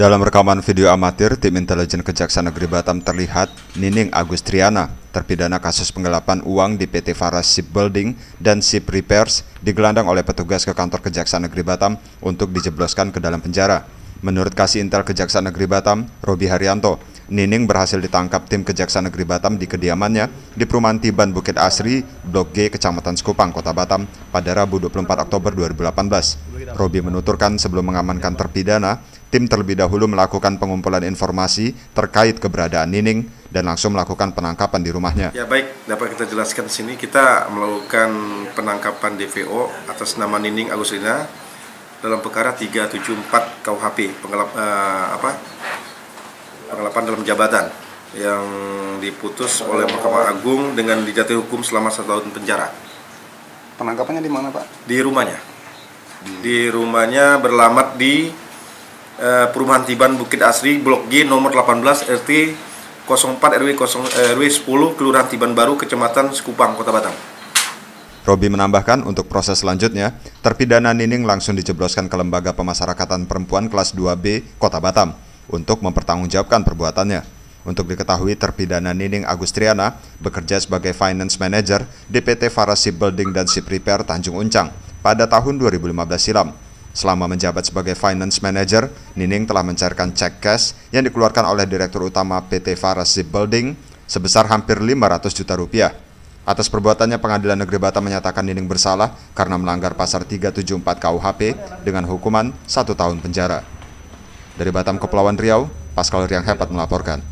Dalam rekaman video amatir, tim intelijen Kejaksaan Negeri Batam terlihat Nining Agustriana, terpidana kasus penggelapan uang di PT Faras Shipbuilding dan Ship Repairs, digelandang oleh petugas ke kantor Kejaksaan Negeri Batam untuk dijebloskan ke dalam penjara. Menurut Kasih Intel Kejaksaan Negeri Batam, Robi Haryanto, Nining berhasil ditangkap tim Kejaksaan Negeri Batam di kediamannya di Perumahan Tiban Bukit Asri, Blok G, Kecamatan Skupang, Kota Batam pada Rabu 24 Oktober 2018. Robi menuturkan sebelum mengamankan terpidana, tim terlebih dahulu melakukan pengumpulan informasi terkait keberadaan Nining dan langsung melakukan penangkapan di rumahnya. Ya baik, dapat kita jelaskan di sini kita melakukan penangkapan DVO atas nama Nining Agustina dalam perkara 374 KUHP penggelap, eh, apa? penggelapan dalam jabatan yang diputus oleh Mahkamah Agung dengan dijatuhi hukum selama satu tahun penjara. Penangkapannya di mana Pak? Di rumahnya. Di rumahnya berlamat di Eh, Perumahan Tiban Bukit Asri Blok G nomor 18 RT 04 RW 0, RW 10 Kelurahan Tiban Baru Kecamatan Sekupang Kota Batam. Robi menambahkan untuk proses selanjutnya, terpidana Nining langsung dijebloskan ke Lembaga Pemasarakatan Perempuan kelas 2B Kota Batam untuk mempertanggungjawabkan perbuatannya. Untuk diketahui, terpidana Nining Agustriana bekerja sebagai finance manager di PT Farasi Building dan Ship Repair Tanjung Uncang pada tahun 2015 silam. Selama menjabat sebagai finance manager, Nining telah mencairkan cek cash yang dikeluarkan oleh Direktur Utama PT Faras Building sebesar hampir 500 juta rupiah. Atas perbuatannya pengadilan negeri Batam menyatakan Nining bersalah karena melanggar pasar 374 KUHP dengan hukuman satu tahun penjara. Dari Batam Kepulauan Riau, Pascal Riang Hebat melaporkan.